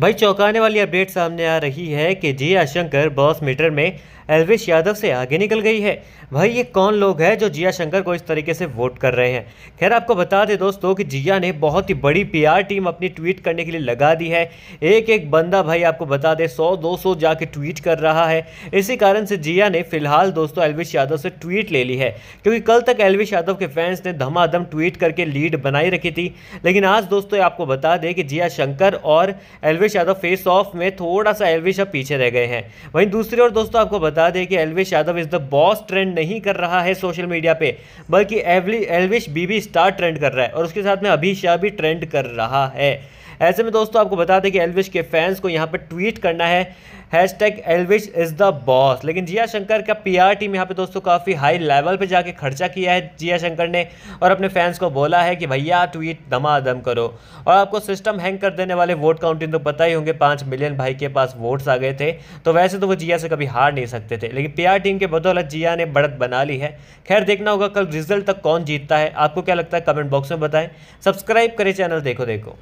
भाई चौंकाने वाली अपडेट सामने आ रही है कि जिया शंकर बॉस मीटर में एलविश यादव से आगे निकल गई है भाई ये कौन लोग हैं जो जिया शंकर को इस तरीके से वोट कर रहे हैं खैर आपको बता दें दोस्तों कि जिया ने बहुत ही बड़ी पीआर टीम अपनी ट्वीट करने के लिए लगा दी है एक एक बंदा भाई आपको बता दें सौ दो सौ जाके ट्वीट कर रहा है इसी कारण से जिया ने फिलहाल दोस्तों एलविश यादव से ट्वीट ले ली है क्योंकि कल तक एलविश यादव के फैंस ने धमाधम ट्वीट करके लीड बनाई रखी थी लेकिन आज दोस्तों आपको बता दें कि जिया शंकर और एलविश एलविश यादव फेस ऑफ में थोड़ा सा एलविश अब पीछे रह गए हैं वहीं दूसरी ओर दोस्तों आपको बता दें कि Elvish Yadav is the boss trend नहीं कर रहा है सोशल मीडिया पे बल्कि एलविश बीबी स्टार ट्रेंड कर रहा है और उसके साथ में अभिषा भी ट्रेंड कर रहा है ऐसे में दोस्तों आपको बता दें कि एलविश के फैंस को यहाँ पर ट्वीट करना है hashtag Elvish is the boss लेकिन जिया शंकर का पीआर टीम यहाँ पे दोस्तों काफ़ी हाई लेवल पे जाके खर्चा किया है जिया शंकर ने और अपने फैंस को बोला है कि भैया ट्वीट दमादम करो और आपको सिस्टम हैंग कर देने वाले वोट काउंटिंग तो पता ही होंगे पाँच मिलियन भाई के पास वोट्स आ गए थे तो वैसे तो वो जिया से कभी हार नहीं सकते थे लेकिन पी टीम के बदौलत जिया ने बढ़त बना ली है खैर देखना होगा कल रिजल्ट तक कौन जीतता है आपको क्या लगता है कमेंट बॉक्स में बताएं सब्सक्राइब करें चैनल देखो देखो